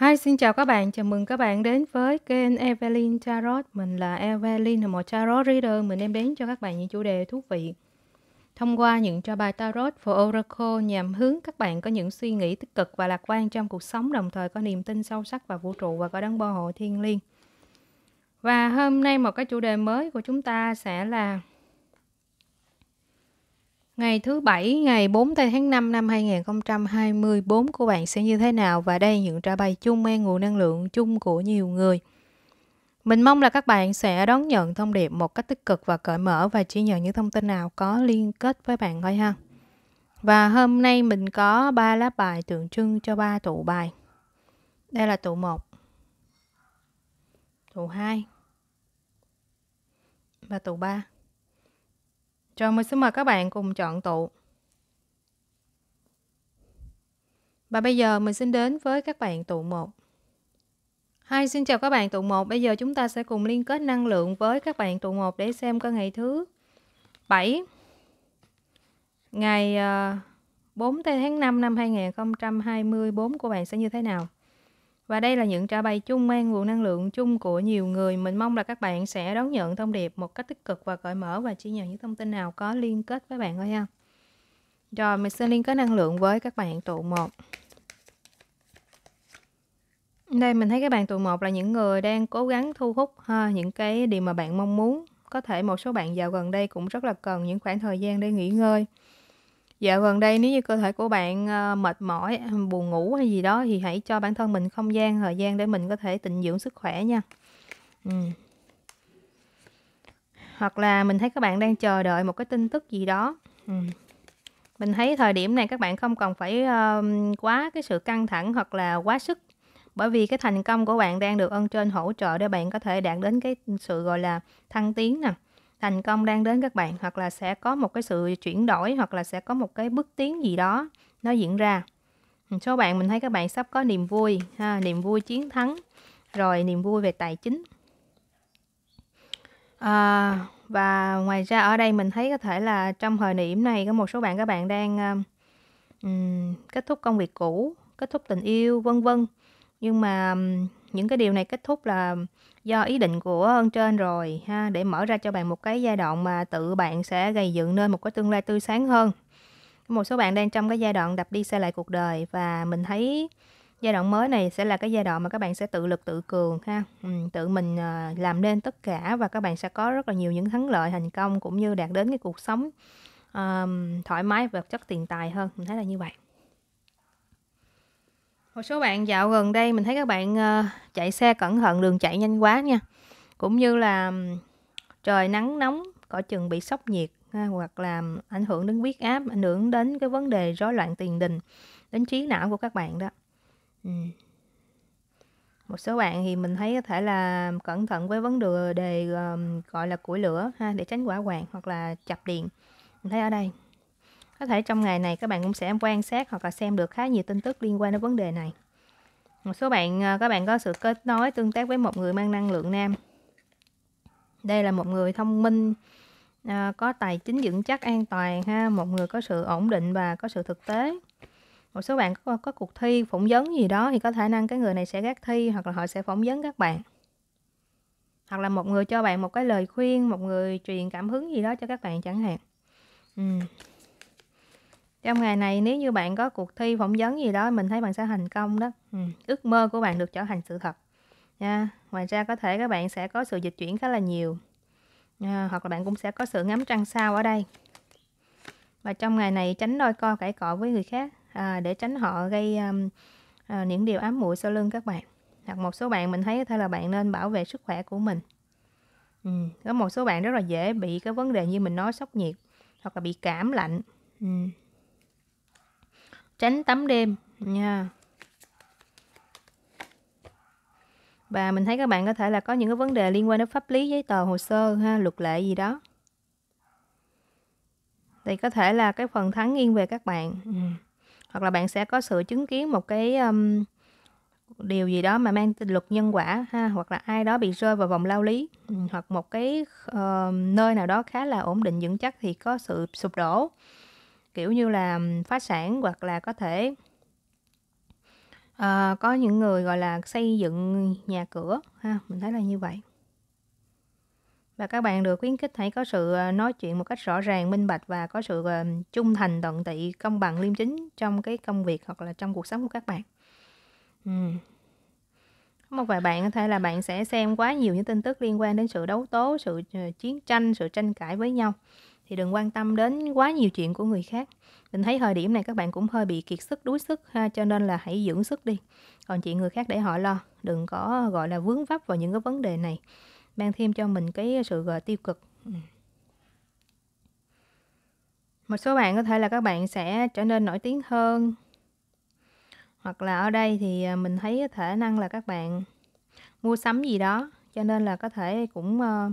Hi, xin chào các bạn. Chào mừng các bạn đến với kênh Evelyn Tarot. Mình là Evelyn, một tarot reader. Mình đem đến cho các bạn những chủ đề thú vị. Thông qua những cho bài Tarot for Oracle nhằm hướng các bạn có những suy nghĩ tích cực và lạc quan trong cuộc sống, đồng thời có niềm tin sâu sắc vào vũ trụ và có đấng bảo hộ thiên liêng. Và hôm nay một cái chủ đề mới của chúng ta sẽ là Ngày thứ Bảy, ngày 4 tháng 5 năm 2024 của bạn sẽ như thế nào? Và đây những trả bài chung mang nguồn năng lượng chung của nhiều người. Mình mong là các bạn sẽ đón nhận thông điệp một cách tích cực và cởi mở và chỉ nhận những thông tin nào có liên kết với bạn thôi ha. Và hôm nay mình có 3 lá bài tượng trưng cho 3 tụ bài. Đây là tụ 1, tụ 2 và tụ 3. Rồi mình xin mời các bạn cùng chọn tụ. Và bây giờ mình xin đến với các bạn tụ 1. Hai xin chào các bạn tụ 1. Bây giờ chúng ta sẽ cùng liên kết năng lượng với các bạn tụ 1 để xem có ngày thứ 7. Ngày 4 ờ, tháng 5 năm 2024 của bạn sẽ như thế nào? Và đây là những trả bày chung mang nguồn năng lượng chung của nhiều người. Mình mong là các bạn sẽ đón nhận thông điệp một cách tích cực và cởi mở và chia nhận những thông tin nào có liên kết với bạn thôi ha. Rồi, mình sẽ liên kết năng lượng với các bạn tụ 1. Đây, mình thấy các bạn tụ 1 là những người đang cố gắng thu hút ha, những cái điều mà bạn mong muốn. Có thể một số bạn vào gần đây cũng rất là cần những khoảng thời gian để nghỉ ngơi Dạo gần đây nếu như cơ thể của bạn, ờ, mệt mỏi, buồn ngủ hay gì đó thì hãy cho bản thân mình không gian, thời gian để mình có thể tịnh dưỡng sức khỏe nha. Ừm. Hoặc là mình thấy các bạn đang chờ đợi một cái tin tức gì đó. Ừm. Mình thấy thời điểm này các bạn không cần phải, ờ, quá cái sự căng thẳng hoặc là quá sức, bởi vì cái thành công của bạn đang được ơn trên hỗ trợ để bạn có thể đạt đến cái sự, gọi là, thăng tiến nè thành công đang đến các bạn hoặc là sẽ có một cái sự chuyển đổi hoặc là sẽ có một cái bước tiến gì đó nó diễn ra ừ, số bạn mình thấy các bạn sắp có niềm vui ha, niềm vui chiến thắng rồi niềm vui về tài chính à, và ngoài ra ở đây mình thấy có thể là trong thời điểm này có một số bạn các bạn đang um, kết thúc công việc cũ kết thúc tình yêu vân vân nhưng mà những cái điều này kết thúc là do ý định của ơn trên rồi ha để mở ra cho bạn một cái giai đoạn mà tự bạn sẽ gây dựng nên một cái tương lai tươi sáng hơn một số bạn đang trong cái giai đoạn đập đi xe lại cuộc đời và mình thấy giai đoạn mới này sẽ là cái giai đoạn mà các bạn sẽ tự lực tự cường ha ừ, tự mình ờ, làm nên tất cả và các bạn sẽ có rất là nhiều những thắng lợi thành công cũng như đạt đến cái cuộc sống um, thoải mái vật chất tiền tài hơn mình thấy là như vậy một số bạn dạo gần đây mình thấy các bạn uh, chạy xe cẩn thận đường chạy nhanh quá nha cũng như là trời nắng nóng có chừng bị sốc nhiệt ha, hoặc là ảnh hưởng đến huyết áp ảnh hưởng đến cái vấn đề rối loạn tiền đình đến trí não của các bạn đó ừ. một số bạn thì mình thấy có thể là cẩn thận với vấn đề đề um, gọi là củi lửa ha để tránh quả quạng hoặc là chập điện mình thấy ở đây có thể trong ngày này các bạn cũng sẽ quan sát hoặc là xem được khá nhiều tin tức liên quan đến vấn đề này một số bạn à, các bạn có sự kết nối tương tác với một người mang năng lượng nam đây là một người thông minh à, có tài chính vững chắc an toàn ha một người có sự ổn định và có sự thực tế một số bạn có, có cuộc thi phỏng vấn gì đó thì có khả năng cái người này sẽ gác thi hoặc là họ sẽ phỏng vấn các bạn hoặc là một người cho bạn một cái lời khuyên một người truyền cảm hứng gì đó cho các bạn chẳng hạn trong ngày này nếu như bạn có cuộc thi phỏng vấn gì đó mình thấy bạn sẽ thành công đó ừ. ước mơ của bạn được trở thành sự thật nha ngoài ra có thể các bạn sẽ có sự dịch chuyển khá là nhiều nha. hoặc là bạn cũng sẽ có sự ngắm trăng sao ở đây và trong ngày này tránh đôi co cãi cọ với người khác à, để tránh họ gây um, à, những điều ám muội sau lưng các bạn hoặc một số bạn mình thấy có thể là bạn nên bảo vệ sức khỏe của mình ừ. có một số bạn rất là dễ bị cái vấn đề như mình nói sốc nhiệt hoặc là bị cảm lạnh ừ tránh tắm đêm nha và mình thấy các bạn có thể là có những cái vấn đề liên quan đến pháp lý giấy tờ hồ sơ ha luật lệ gì đó thì có thể là cái phần thắng nghiêng về các bạn ừ. hoặc là bạn sẽ có sự chứng kiến một cái um, điều gì đó mà mang luật nhân quả ha hoặc là ai đó bị rơi vào vòng lao lý ừ. hoặc một cái uh, nơi nào đó khá là ổn định vững chắc thì có sự sụp đổ kiểu như là phá sản hoặc là có thể à, có những người gọi là xây dựng nhà cửa ha mình thấy là như vậy và các bạn được khuyến khích hãy có sự ờ, nói chuyện một cách rõ ràng minh bạch và có sự ờ, trung thành tận tị công bằng liêm chính trong cái công việc hoặc là trong cuộc sống của các bạn ừ. một vài bạn có thể là bạn sẽ xem quá nhiều những tin tức liên quan đến sự đấu tố sự chiến tranh sự tranh cãi với nhau thì đừng quan tâm đến quá nhiều chuyện của người khác mình thấy thời điểm này các bạn cũng hơi bị kiệt sức đuối sức ha cho nên là hãy dưỡng sức đi còn chuyện người khác để họ lo đừng có gọi là vướng vấp vào những cái vấn đề này mang thêm cho mình cái sự gọi tiêu cực ừ. một số bạn có thể là các bạn sẽ trở nên nổi tiếng hơn hoặc là ở đây thì à, mình thấy khả năng là các bạn mua sắm gì đó cho nên là có thể cũng uh,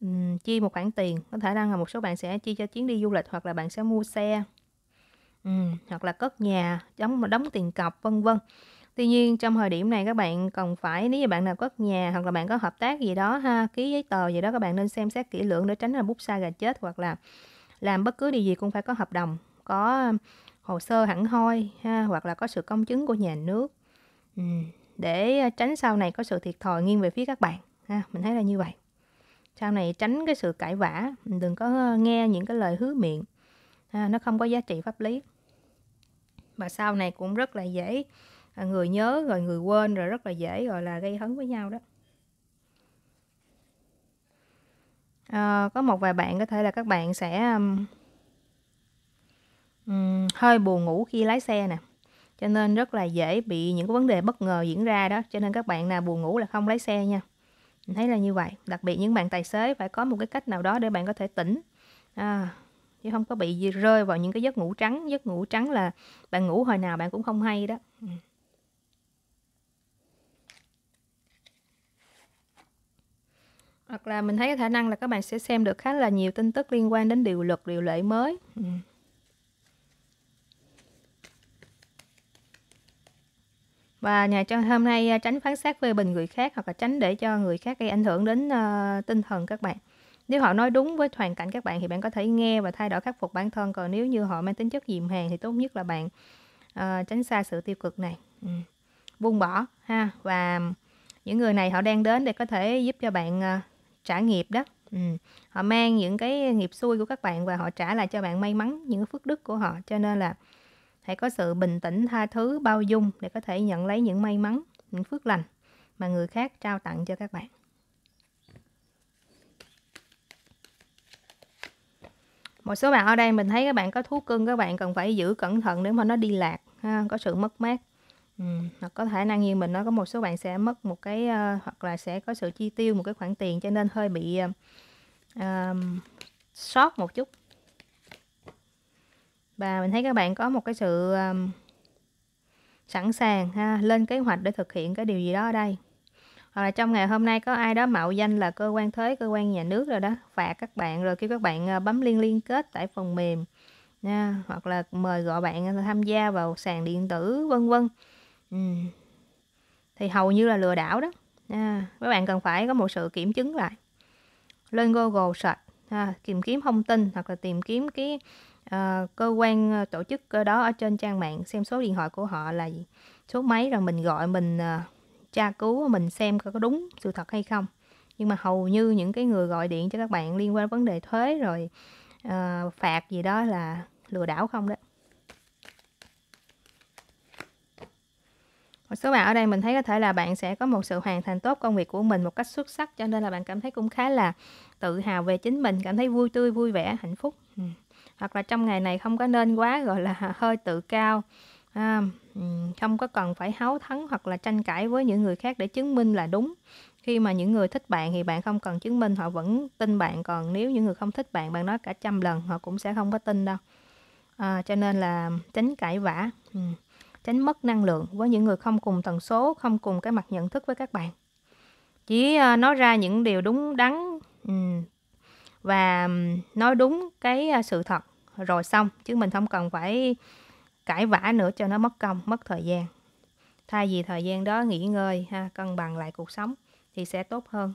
um, chi một khoản tiền có thể rằng là một số bạn sẽ chi cho chuyến đi du lịch hoặc là bạn sẽ mua xe um, hoặc là cất nhà giống mà đóng tiền cọc vân vân tuy nhiên trong thời điểm này các bạn còn phải nếu như bạn nào cất nhà hoặc là bạn có hợp tác gì đó ha ký giấy tờ gì đó các bạn nên xem xét kỹ lưỡng để tránh là bút sai gà chết hoặc là làm bất cứ điều gì cũng phải có hợp đồng có hồ sơ hẳn hoi ha hoặc là có sự công chứng của nhà nước ừ, để à, tránh sau này có sự thiệt thòi nghiêng về phía các bạn ha mình thấy là như vậy sau này tránh cái sự cãi vã mình đừng có ờ, nghe những cái lời hứa miệng à, nó không có giá trị pháp lý và sau này cũng rất là dễ à, người nhớ rồi người quên rồi rất là dễ gọi là gây hấn với nhau đó à, có một vài bạn có thể là các bạn sẽ um, hơi buồn ngủ khi lái xe nè cho nên rất là dễ bị những cái vấn đề bất ngờ diễn ra đó cho nên các bạn nào buồn ngủ là không lái xe nha mình thấy là như vậy đặc biệt những bạn tài xế phải có một cái cách nào đó để bạn có thể tỉnh à, chứ không có bị rơi vào những cái giấc ngủ trắng giấc ngủ trắng là bạn ngủ hồi nào bạn cũng không hay đó ừ. hoặc là mình thấy khả năng là các bạn sẽ xem được khá là nhiều tin tức liên quan đến điều luật điều lệ mới ừ. Và nhà cho hôm nay à, tránh phán xét về bình người khác hoặc là tránh để cho người khác gây ảnh hưởng đến à, tinh thần các bạn. Nếu họ nói đúng với hoàn cảnh các bạn thì bạn có thể nghe và thay đổi khắc phục bản thân. Còn nếu như họ mang tính chất dìm hàng thì tốt nhất là bạn uh, tránh xa sự tiêu cực này. Ừ. Buông bỏ ha và những người này họ đang đến để có thể giúp cho bạn uh, trả nghiệp đó. Ừ. Họ mang những cái nghiệp xui của các bạn và họ trả lại cho bạn may mắn những phước đức của họ cho nên là hãy có sự bình tĩnh tha thứ bao dung để có thể nhận lấy những may mắn những phước lành mà người khác trao tặng cho các bạn một số bạn ở đây mình thấy các bạn có thú cưng các bạn cần phải giữ cẩn thận nếu mà nó đi lạc ha, có sự mất mát ừ, hoặc có thể năng như mình nó có một số bạn sẽ mất một cái uh, hoặc là sẽ có sự chi tiêu một cái khoản tiền cho nên hơi bị uh, sót một chút và mình thấy các bạn có một cái sự um, sẵn sàng ha, lên kế hoạch để thực hiện cái điều gì đó ở đây hoặc là trong ngày hôm nay có ai đó mạo danh là cơ quan thuế cơ quan nhà nước rồi đó phạt các bạn rồi kêu các bạn ờ, bấm liên liên kết tại phần mềm nha hoặc là mời gọi bạn ờ, tham gia vào sàn điện tử vân vân ừ. thì hầu như là lừa đảo đó nha. các bạn cần phải có một sự kiểm chứng lại lên Google search ha, tìm kiếm thông tin hoặc là tìm kiếm cái uh, cơ quan ờ, tổ chức ờ, đó ở trên trang mạng xem số điện thoại của họ là gì số máy rồi mình gọi mình uh, tra cứu mình xem có đúng sự thật hay không nhưng mà hầu như những cái người gọi điện cho các bạn liên quan đến vấn đề thuế rồi uh, phạt gì đó là lừa đảo không đó một số bạn ở đây mình thấy có thể là bạn sẽ có một sự hoàn thành tốt công việc của mình một cách xuất sắc cho nên là bạn cảm thấy cũng khá là tự hào về chính mình cảm thấy vui tươi vui vẻ hạnh phúc ừ hoặc là trong ngày này không có nên quá gọi là hơi tự cao à, không có cần phải háo thắng hoặc là tranh cãi với những người khác để chứng minh là đúng khi mà những người thích bạn thì bạn không cần chứng minh họ vẫn tin bạn còn nếu những người không thích bạn bạn nói cả trăm lần họ cũng sẽ không có tin đâu à, cho nên là tránh cãi vã tránh mất năng lượng với những người không cùng tần số không cùng cái mặt nhận thức với các bạn chỉ à, nói ra những điều đúng đắn và nói đúng cái à, sự thật rồi xong chứ mình không cần phải cãi vã nữa cho nó mất công mất thời gian thay vì thời gian đó nghỉ ngơi ha cân bằng lại cuộc sống thì sẽ tốt hơn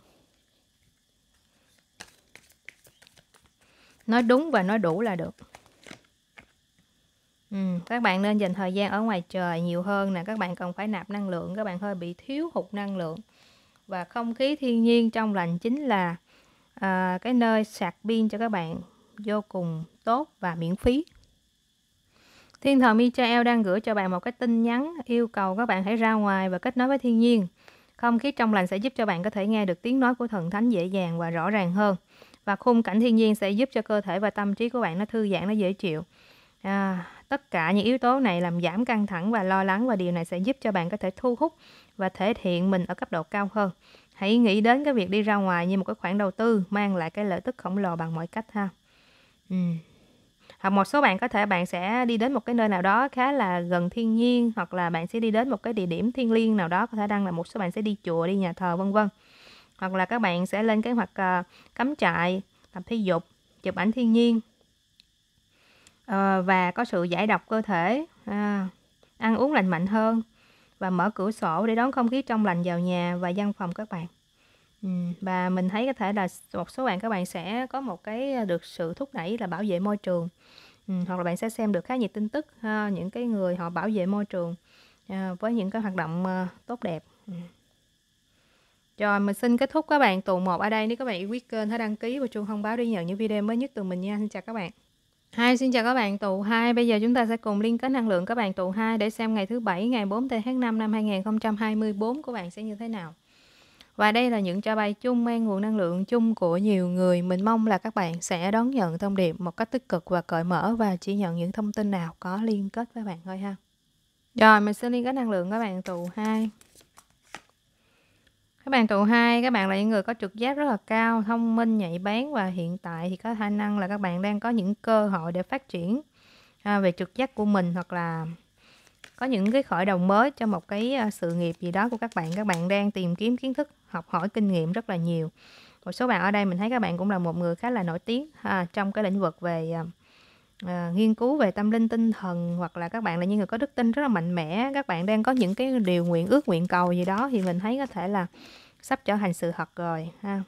nói đúng và nói đủ là được ừ, các bạn nên dành thời gian ở ngoài trời nhiều hơn nè các bạn cần phải nạp năng lượng các bạn hơi bị thiếu hụt năng lượng và không khí thiên nhiên trong lành chính là à, cái nơi sạc pin cho các bạn vô cùng tốt và miễn phí Thiên thần Michael đang gửi cho bạn một cái tin nhắn yêu cầu các bạn hãy ra ngoài và kết nối với thiên nhiên. Không khí trong lành sẽ giúp cho bạn có thể nghe được tiếng nói của thần thánh dễ dàng và rõ ràng hơn. Và khung cảnh thiên nhiên sẽ giúp cho cơ thể và tâm trí của bạn nó thư giãn, nó dễ chịu. À, tất cả những yếu tố này làm giảm căng thẳng và lo lắng và điều này sẽ giúp cho bạn có thể thu hút và thể hiện mình ở cấp độ cao hơn hãy nghĩ đến cái việc đi ra ngoài như một cái khoản đầu tư mang lại cái lợi tức khổng lồ bằng mọi cách ha ừ. hoặc một số bạn có thể bạn sẽ đi đến một cái nơi nào đó khá là gần thiên nhiên hoặc là bạn sẽ đi đến một cái địa điểm thiên liêng nào đó có thể đang là một số bạn sẽ đi chùa đi nhà thờ vân vân hoặc là các bạn sẽ lên kế hoạch uh, cắm trại tập thể dục chụp ảnh thiên nhiên uh, và có sự giải độc cơ thể uh, ăn uống lành mạnh hơn và mở cửa sổ để đón không khí trong lành vào nhà và văn phòng các bạn ừ, và mình thấy có thể là một số bạn các bạn sẽ có một cái được sự thúc đẩy là bảo vệ môi trường ừ, hoặc là bạn sẽ xem được khá nhiều tin tức những cái người họ bảo vệ môi trường à, với những cái hoạt động ờ, tốt đẹp ừ. Rồi mình xin kết thúc các bạn tuần 1 ở đây. Nếu các bạn yêu quý kênh hãy đăng ký và chuông thông báo để nhận những video mới nhất từ mình nha. Xin chào các bạn hai xin chào các bạn tụ 2. Bây giờ chúng ta sẽ cùng liên kết năng lượng các bạn tụ 2 để xem ngày thứ bảy ngày 4 TH5 năm 2024 của bạn sẽ như thế nào. Và đây là những cho bài chung mang nguồn năng lượng chung của nhiều người. Mình mong là các bạn sẽ đón nhận thông điệp một cách tích cực và cởi mở và chỉ nhận những thông tin nào có liên kết với bạn thôi ha. Rồi, mình sẽ liên kết năng lượng các bạn tụ 2. Các bạn tụ hai các bạn là những người có trực giác rất là cao, thông minh, nhạy bén và hiện tại thì có khả năng là các bạn đang có những cơ hội để phát triển à, về trực giác của mình hoặc là có những cái khởi đầu mới cho một cái à, sự nghiệp gì đó của các bạn. Các bạn đang tìm kiếm kiến thức, học hỏi kinh nghiệm rất là nhiều. Một số bạn ở đây mình thấy các bạn cũng là một người khá là nổi tiếng à, trong cái lĩnh vực về à, à, nghiên cứu về tâm linh tinh thần hoặc là các bạn là những người có đức tin rất là mạnh mẽ các bạn đang có những cái điều nguyện ước nguyện cầu gì đó thì mình thấy có thể là sắp trở thành sự thật rồi ha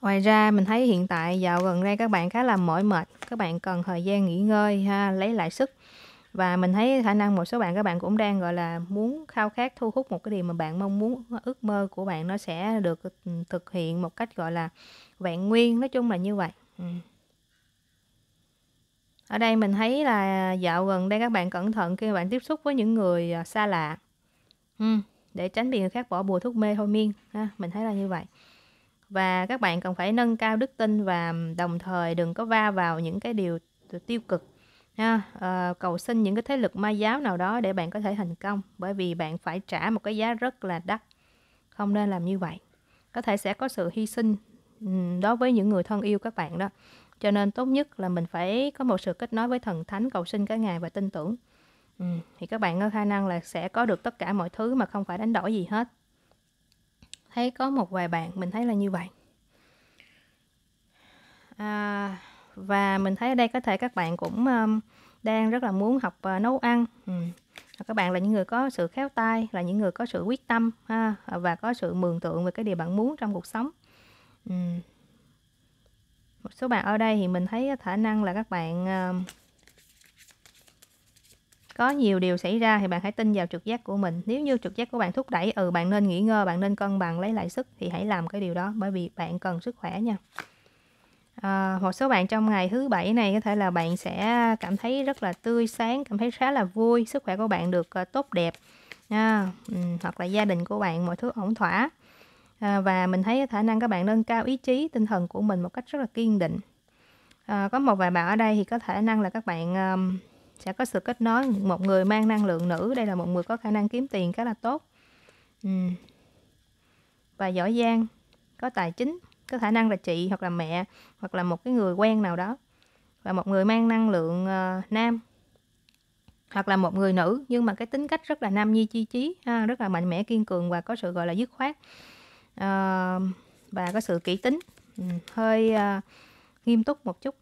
ngoài ra mình thấy hiện tại dạo gần đây các bạn khá là mỏi mệt các bạn cần thời gian nghỉ ngơi ha lấy lại sức và mình thấy khả năng một số bạn các bạn cũng đang gọi là muốn khao khát thu hút một cái điều mà bạn mong muốn ước mơ của bạn nó sẽ được ừ, thực hiện một cách gọi là vẹn nguyên nói chung là như vậy ừ. Ở đây mình thấy là dạo gần đây các bạn cẩn thận khi bạn tiếp xúc với những người à, xa lạ. Ừ, để tránh bị người khác bỏ bùa thuốc mê thôi miên. Ha, mình thấy là như vậy. Và các bạn cần phải nâng cao đức tin và đồng thời đừng có va vào những cái điều tiêu cực. Ha, à, cầu xin những cái thế lực ma giáo nào đó để bạn có thể thành công. Bởi vì bạn phải trả một cái giá rất là đắt. Không nên làm như vậy. Có thể sẽ có sự hy sinh đối với những người thân yêu các bạn đó cho nên tốt nhất là mình phải có một sự kết nối với thần thánh cầu xin các ngài và tin tưởng. Ừ, thì các bạn có khả năng là sẽ có được tất cả mọi thứ mà không phải đánh đổi gì hết. Thấy có một vài bạn mình thấy là như vậy. À, và mình thấy ở đây có thể các bạn cũng um, đang rất là muốn học uh, nấu ăn. Ừ. Các bạn là những người có sự khéo tay, là những người có sự quyết tâm ha, và có sự mường tượng về cái điều bạn muốn trong cuộc sống. Ừ một số bạn ở đây thì mình thấy khả năng là các bạn ờ, có nhiều điều xảy ra thì bạn hãy tin vào trực giác của mình nếu như trực giác của bạn thúc đẩy ừ bạn nên nghỉ ngơi bạn nên cân bằng lấy lại sức thì hãy làm cái điều đó bởi vì bạn cần sức khỏe nha à, một số bạn trong ngày thứ bảy này có thể là bạn sẽ cảm thấy rất là tươi sáng cảm thấy khá là vui sức khỏe của bạn được ờ, tốt đẹp à, hoặc là gia đình của bạn mọi thứ ổn thỏa à, và mình thấy khả năng các bạn nâng cao ý chí tinh thần của mình một cách rất là kiên định à, có một vài bạn ở đây thì có khả năng là các bạn um, sẽ có sự kết nối một người mang năng lượng nữ đây là một người có khả năng kiếm tiền khá là tốt ừ. và giỏi giang có tài chính có khả năng là chị hoặc là mẹ hoặc là một cái người quen nào đó và một người mang năng lượng uh, nam hoặc là một người nữ nhưng mà cái tính cách rất là nam nhi chi trí rất là mạnh mẽ kiên cường và có sự gọi là dứt khoát Ờ, và có sự kỹ tính ừ, hơi ờ, nghiêm túc một chút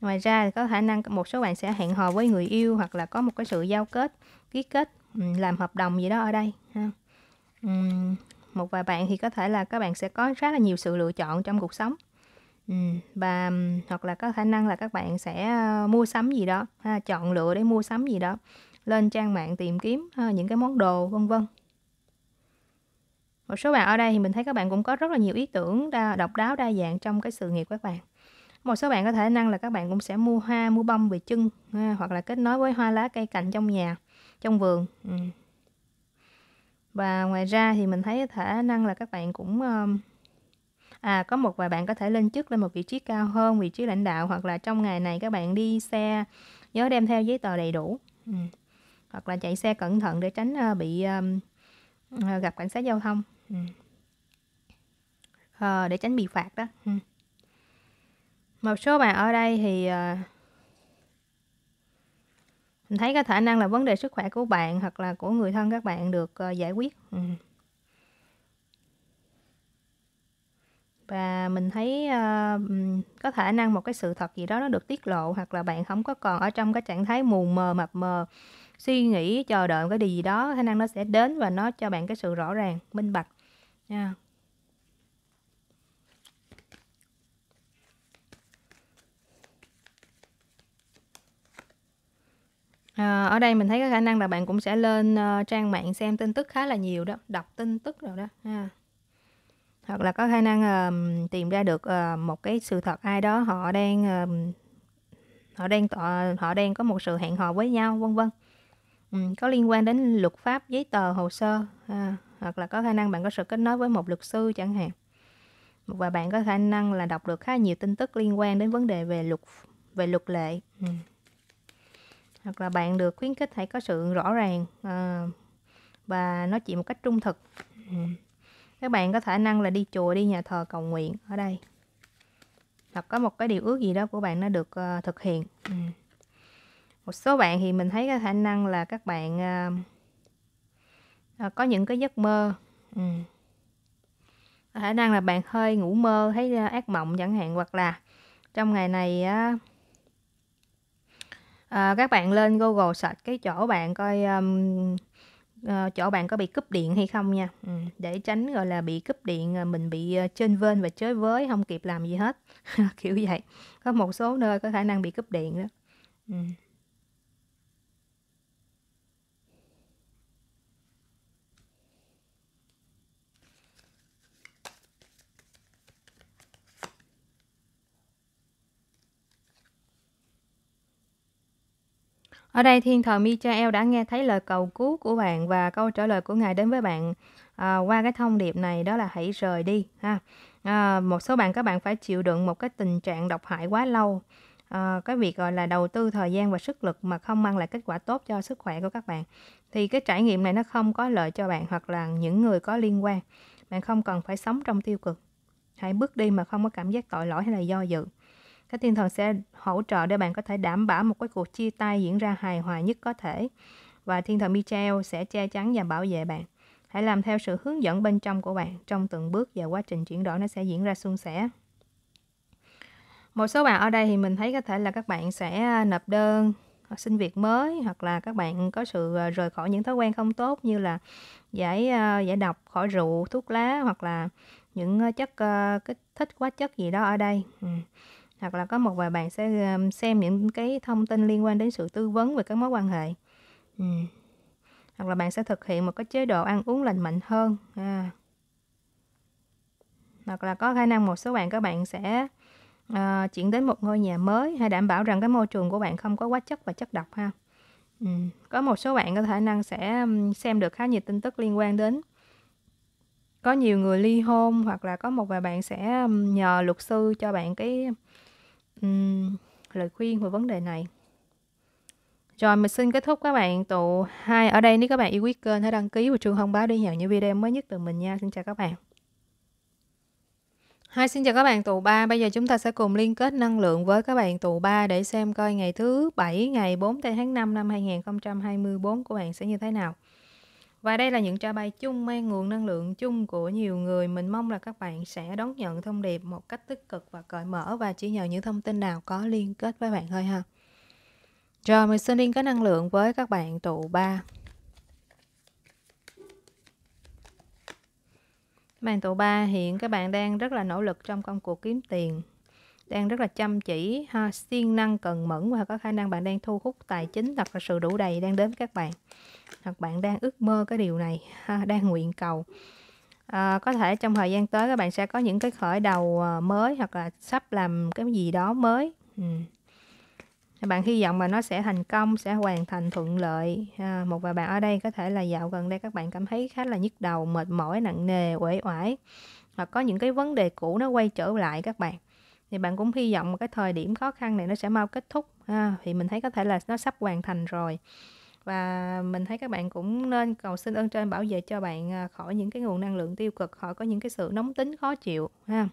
ngoài ra có khả năng một số bạn sẽ hẹn hò với người yêu hoặc là có một cái sự giao kết ký kết ừ, làm hợp đồng gì đó ở đây ừ, một vài bạn thì có thể là các bạn sẽ có rất là nhiều sự lựa chọn trong cuộc sống và hoặc là có khả năng là các bạn sẽ ờ, mua sắm gì đó chọn lựa để mua sắm gì đó lên trang mạng tìm kiếm những cái món đồ vân vân một số bạn ở đây thì mình thấy các bạn cũng có rất là nhiều ý tưởng đa, độc đáo đa dạng trong cái sự nghiệp của các bạn một số bạn có thể năng là các bạn cũng sẽ mua hoa mua bông về trưng hoặc là kết nối với hoa lá cây cành trong nhà trong vườn ừ. và ngoài ra thì mình thấy khả năng là các bạn cũng à có một vài bạn có thể lên chức lên một vị trí cao hơn vị trí lãnh đạo hoặc là trong ngày này các bạn đi xe nhớ đem theo giấy tờ đầy đủ ừ. hoặc là chạy xe cẩn thận để tránh ờ, bị ờ, gặp cảnh sát giao thông ừ. Ờ, để tránh bị phạt đó ừ. một số bạn ở đây thì à, mình thấy có khả năng là vấn đề sức khỏe của bạn hoặc là của người thân các bạn được à, giải quyết ừ. và mình thấy uh, có khả năng một cái sự thật gì đó nó được tiết lộ hoặc là bạn không có còn ở trong cái trạng thái mù mờ mập mờ suy nghĩ chờ đợi cái điều gì đó khả năng nó sẽ đến và nó cho bạn cái sự rõ ràng minh bạch nha À, ở đây mình thấy có khả năng là bạn cũng sẽ lên uh, trang mạng xem tin tức khá là nhiều đó, đọc tin tức rồi đó ha. Hoặc là có khả năng uh, tìm ra được uh, một cái sự thật ai đó họ đang uh, họ đang uh, họ đang có một sự hẹn hò với nhau vân vân. Ừ, có liên quan đến luật pháp, giấy tờ, hồ sơ ha hoặc là có khả năng bạn có sự kết nối với một luật sư chẳng hạn và bạn có khả năng là đọc được khá nhiều tin tức liên quan đến vấn đề về luật về luật lệ ừ. hoặc là bạn được khuyến khích hãy có sự rõ ràng à, và nói chuyện một cách trung thực ừ. các bạn có khả năng là đi chùa đi nhà thờ cầu nguyện ở đây hoặc có một cái điều ước gì đó của bạn nó được uh, thực hiện ừ. một số bạn thì mình thấy có khả năng là các bạn uh, Ờ, có những cái giấc mơ ừ. khả năng là bạn hơi ngủ mơ thấy ờ, ác mộng chẳng hạn hoặc là trong ngày này á, à, các bạn lên Google sạch cái chỗ bạn coi um, uh, chỗ bạn có bị cúp điện hay không nha ừ, để tránh gọi là bị cúp điện mình bị trên vên và chới với không kịp làm gì hết kiểu vậy có một số nơi có khả năng bị cúp điện đó ừ. Ở đây thiên thần Michael đã nghe thấy lời cầu cứu của bạn và câu trả lời của Ngài đến với bạn à, qua cái thông điệp này đó là hãy rời đi ha. À, một số bạn các bạn phải chịu đựng một cái tình trạng độc hại quá lâu. À, cái việc gọi là đầu tư thời gian và sức lực mà không mang lại kết quả tốt cho sức khỏe của các bạn thì cái trải nghiệm này nó không có lợi cho bạn hoặc là những người có liên quan. Bạn không cần phải sống trong tiêu cực. Hãy bước đi mà không có cảm giác tội lỗi hay là do dự. Các thiên thần sẽ hỗ trợ để bạn có thể đảm bảo một cái cuộc chia tay diễn ra hài hòa nhất có thể. Và thiên thần Michael sẽ che chắn và bảo vệ bạn. Hãy làm theo sự hướng dẫn bên trong của bạn trong từng bước và quá trình chuyển đổi nó sẽ diễn ra suôn sẻ. Một số bạn ở đây thì mình thấy có thể là các bạn sẽ nộp đơn xin việc mới hoặc là các bạn có sự ờ, rời khỏi những thói quen không tốt như là giải ờ, giải độc khỏi rượu thuốc lá hoặc là những ờ, chất kích thích quá chất gì đó ở đây ừ hoặc là có một vài bạn sẽ xem những cái thông tin liên quan đến sự tư vấn về các mối quan hệ ừ. hoặc là bạn sẽ thực hiện một cái chế độ ăn uống lành mạnh hơn à. hoặc là có khả năng một số bạn các bạn sẽ uh, chuyển đến một ngôi nhà mới hay đảm bảo rằng cái môi trường của bạn không có quá chất và chất độc ha ừ. có một số bạn có khả năng sẽ xem được khá nhiều tin tức liên quan đến có nhiều người ly hôn hoặc là có một vài bạn sẽ nhờ luật sư cho bạn cái um, lời khuyên về vấn đề này rồi mình xin kết thúc các bạn tụ hai ở đây nếu các bạn yêu quý kênh hãy đăng ký và chuông thông báo để nhận những video mới nhất từ mình nha xin chào các bạn Hai xin chào các bạn tụ ba. Bây giờ chúng ta sẽ cùng liên kết năng lượng với các bạn tụ ba để xem coi ngày thứ bảy ngày 4 tháng 5 năm 2024 của bạn sẽ như thế nào. Và đây là những trò bài chung mang nguồn năng lượng chung của nhiều người. Mình mong là các bạn sẽ đón nhận thông điệp một cách tích cực và cởi mở và chỉ nhờ những thông tin nào có liên kết với bạn thôi ha. Rồi mình xin liên kết năng lượng với các bạn tụ 3. Bạn tụ 3 hiện các bạn đang rất là nỗ lực trong công cuộc kiếm tiền đang rất là chăm chỉ ha siêng năng cần mẫn và có khả năng bạn đang thu hút tài chính thật là sự đủ đầy đang đến với các bạn hoặc bạn đang ước mơ cái điều này ha, đang nguyện cầu à, có thể trong thời gian tới các bạn sẽ có những cái khởi đầu ờ, mới hoặc là sắp làm cái gì đó mới ừ. bạn hy vọng mà nó sẽ thành công sẽ hoàn thành thuận lợi à, một vài bạn ở đây có thể là dạo gần đây các bạn cảm thấy khá là nhức đầu mệt mỏi nặng nề uể oải hoặc có những cái vấn đề cũ nó quay trở lại các bạn thì bạn cũng hy vọng cái thời điểm khó khăn này nó sẽ mau kết thúc ha. thì mình thấy có thể là nó sắp hoàn thành rồi và mình thấy các bạn cũng nên cầu xin ơn trên bảo vệ cho bạn à, khỏi những cái nguồn năng lượng tiêu cực khỏi có những cái sự nóng tính khó chịu ha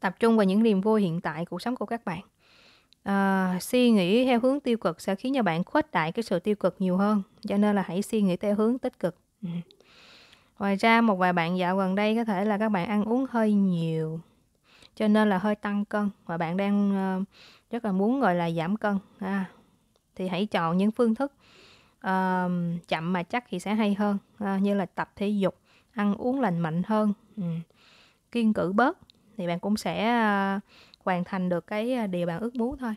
tập trung vào những niềm vui hiện tại cuộc sống của các bạn à, suy nghĩ theo hướng tiêu cực sẽ khiến cho bạn khuếch đại cái sự tiêu cực nhiều hơn cho nên là hãy suy nghĩ theo hướng tích cực ừ. ngoài ra một vài bạn dạo gần đây có thể là các bạn ăn uống hơi nhiều cho nên là hơi tăng cân và bạn đang ờ, rất là muốn gọi là giảm cân ha. À, thì hãy chọn những phương thức uh, chậm mà chắc thì sẽ hay hơn uh, như là tập thể dục ăn uống lành mạnh hơn ừ. kiên cử bớt thì bạn cũng sẽ uh, hoàn thành được cái điều bạn ước muốn thôi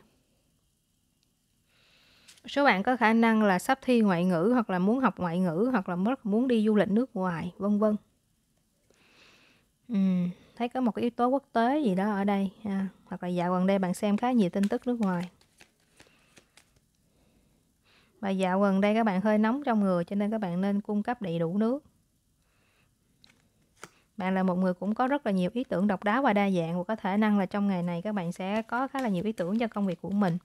số bạn có khả năng là sắp thi ngoại ngữ hoặc là muốn học ngoại ngữ hoặc là muốn đi du lịch nước ngoài vân vân ừ, thấy có một cái yếu tố quốc tế gì đó ở đây à, hoặc là dạo gần đây bạn xem khá nhiều tin tức nước ngoài và dạo gần đây các bạn hơi nóng trong người cho nên các bạn nên cung cấp đầy đủ nước bạn là một người cũng có rất là nhiều ý tưởng độc đáo và đa dạng và có thể năng là trong ngày này các bạn sẽ có khá là nhiều ý tưởng cho công việc của mình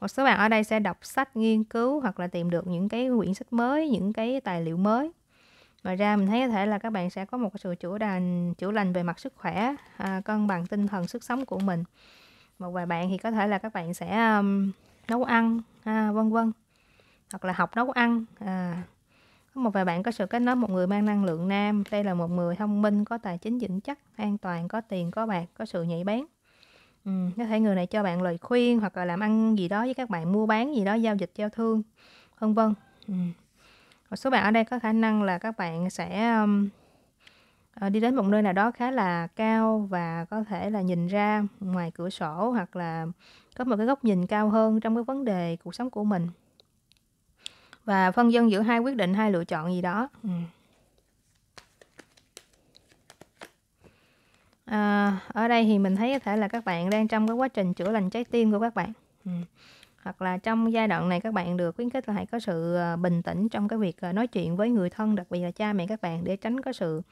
một số bạn ở đây sẽ đọc sách nghiên cứu hoặc là tìm được những cái quyển sách mới những cái tài liệu mới ngoài ra mình thấy có thể là các bạn sẽ có một sự chữa lành chữa lành về mặt sức khỏe à, cân bằng tinh thần sức sống của mình một vài bạn thì có thể là các bạn sẽ um, nấu ăn à, vân vân hoặc là học nấu ăn à, có một vài bạn có sự kết nối một người mang năng lượng nam đây là một người thông minh có tài chính vững chắc an toàn có tiền có bạc có sự nhạy bén ừ, có thể người này cho bạn lời khuyên hoặc là làm ăn gì đó với các bạn mua bán gì đó giao dịch giao thương vân vân ừ. một số bạn ở đây có khả năng là các bạn sẽ um, ờ, đi đến một nơi nào đó khá là cao và có thể là nhìn ra ngoài cửa sổ hoặc là có một cái góc nhìn cao hơn trong cái vấn đề cuộc sống của mình và phân dân giữa hai quyết định hai lựa chọn gì đó ừ. à, ở đây thì mình thấy có thể là các bạn đang trong cái quá trình chữa lành trái tim của các bạn ừ. hoặc là trong giai đoạn này các bạn được khuyến khích là hãy có sự à, bình tĩnh trong cái việc à, nói chuyện với người thân đặc biệt là cha mẹ các bạn để tránh có sự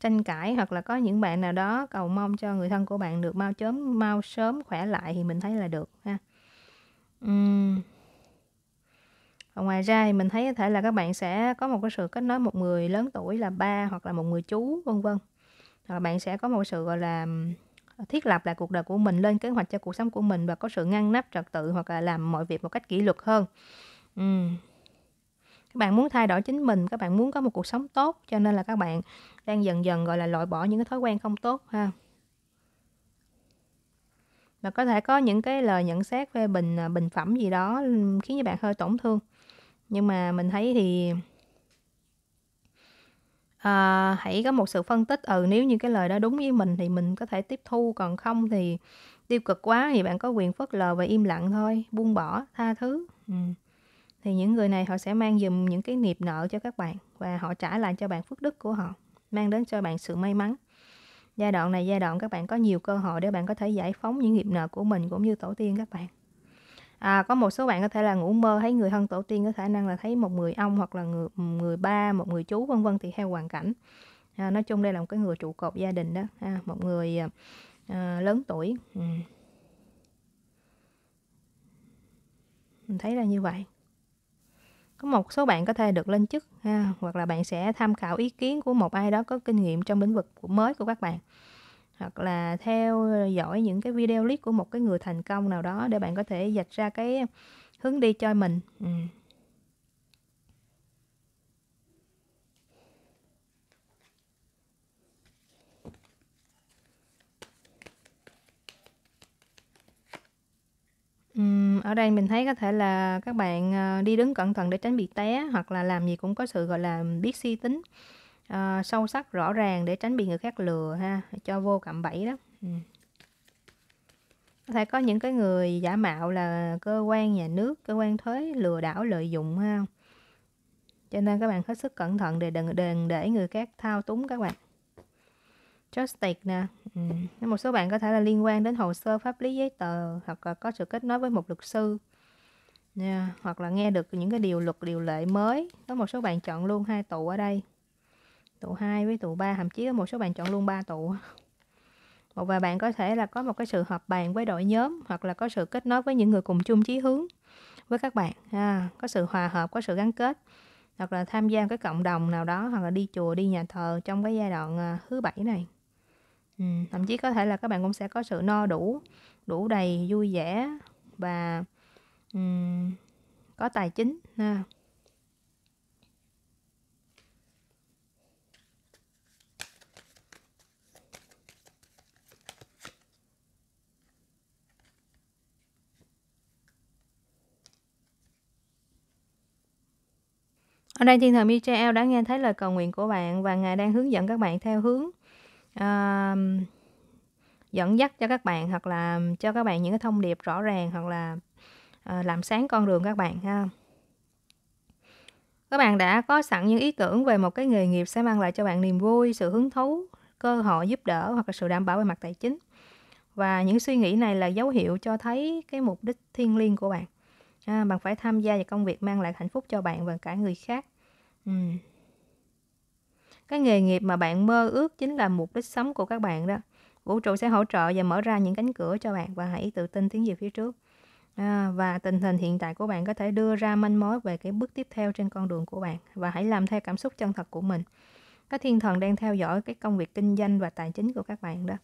tranh cãi hoặc là có những bạn nào đó cầu mong cho người thân của bạn được mau chớm mau sớm khỏe lại thì mình thấy là được ha uhm. Và ngoài ra thì mình thấy có thể là các bạn sẽ có một cái sự kết nối một người lớn tuổi là ba hoặc là một người chú vân vân. Hoặc là bạn sẽ có một sự gọi là thiết lập lại cuộc đời của mình, lên kế hoạch cho cuộc sống của mình và có sự ngăn nắp trật tự hoặc là làm mọi việc một cách kỷ luật hơn. Ừ. Các bạn muốn thay đổi chính mình, các bạn muốn có một cuộc sống tốt cho nên là các bạn đang dần dần gọi là loại bỏ những cái thói quen không tốt ha và có thể có những cái lời nhận xét phê bình à, bình phẩm gì đó khiến cho bạn hơi tổn thương nhưng mà mình thấy thì à, hãy có một sự phân tích ừ nếu như cái lời đó đúng với mình thì mình có thể tiếp thu còn không thì tiêu cực quá thì bạn có quyền phớt lờ và im lặng thôi buông bỏ tha thứ ừ. thì những người này họ sẽ mang dùm những cái nghiệp nợ cho các bạn và họ trả lại cho bạn phước đức của họ mang đến cho bạn sự may mắn giai đoạn này giai đoạn các bạn có nhiều cơ hội để bạn có thể giải phóng những nghiệp nợ của mình cũng như tổ tiên các bạn à, có một số bạn có thể là ngủ mơ thấy người thân tổ tiên có khả năng là thấy một người ông hoặc là người người ba một người chú vân vân thì theo hoàn cảnh à, nói chung đây là một cái người trụ cột gia đình đó à, một người à, à, lớn tuổi ừ. mình thấy là như vậy có một số bạn có thể được lên chức ha, hoặc là bạn sẽ tham khảo ý kiến của một ai đó có kinh nghiệm trong lĩnh vực của mới của các bạn hoặc là theo dõi những cái video clip của một cái người thành công nào đó để bạn có thể dạch ra cái hướng đi cho mình ừ. ừ ở đây mình thấy có thể là các bạn ờ, đi đứng cẩn thận để tránh bị té hoặc là làm gì cũng có sự gọi là biết suy si tính uh, sâu sắc rõ ràng để tránh bị người khác lừa ha cho vô cạm bẫy đó ừ. có thể có những cái người giả mạo là cơ quan nhà nước cơ quan thuế lừa đảo lợi dụng ha cho nên các bạn hết sức cẩn thận để đừng đừng để người khác thao túng các bạn Justice nè ừ. một số bạn có thể là liên quan đến hồ sơ pháp lý giấy tờ hoặc là có sự kết nối với một luật sư yeah. hoặc là nghe được những cái điều luật điều lệ mới có một số bạn chọn luôn hai tụ ở đây tụ 2 với tụ 3 thậm chí có một số bạn chọn luôn 3 tụ một vài bạn có thể là có một cái sự hợp bàn với đội nhóm hoặc là có sự kết nối với những người cùng chung chí hướng với các bạn à, có sự hòa hợp có sự gắn kết hoặc là tham gia cái cộng đồng nào đó hoặc là đi chùa đi nhà thờ trong cái giai đoạn à, thứ bảy này ừ, thậm chí có thể là các bạn cũng sẽ có sự no đủ đủ đầy vui vẻ và um, có tài chính ha. À. Hôm nay Thiên Thần Michael đã nghe thấy lời cầu nguyện của bạn và Ngài đang hướng dẫn các bạn theo hướng uh, dẫn dắt cho các bạn hoặc là cho các bạn những cái thông điệp rõ ràng hoặc là uh, làm sáng con đường các bạn ha. Các bạn đã có sẵn những ý tưởng về một cái nghề nghiệp sẽ mang lại cho bạn niềm vui, sự hứng thú, cơ hội giúp đỡ hoặc là sự đảm bảo về mặt tài chính. Và những suy nghĩ này là dấu hiệu cho thấy cái mục đích thiêng liêng của bạn. À, bạn phải tham gia vào công việc mang lại hạnh phúc cho bạn và cả người khác. Ừ. Cái nghề nghiệp mà bạn mơ ước chính là mục đích sống của các bạn đó. Vũ trụ sẽ hỗ trợ và mở ra những cánh cửa cho bạn và hãy tự tin tiến về phía trước. À, và tình hình hiện tại của bạn có thể đưa ra manh mối về cái bước tiếp theo trên con đường của bạn và hãy làm theo cảm xúc chân thật của mình. Các thiên thần đang theo dõi cái công việc kinh doanh và tài chính của các bạn đó.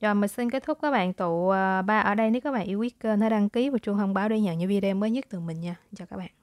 Rồi mình xin kết thúc các bạn tụ à, ba ở đây. Nếu các bạn yêu quý kênh, hãy đăng ký và chuông thông báo để nhận những video mới nhất từ mình nha. Chào các bạn.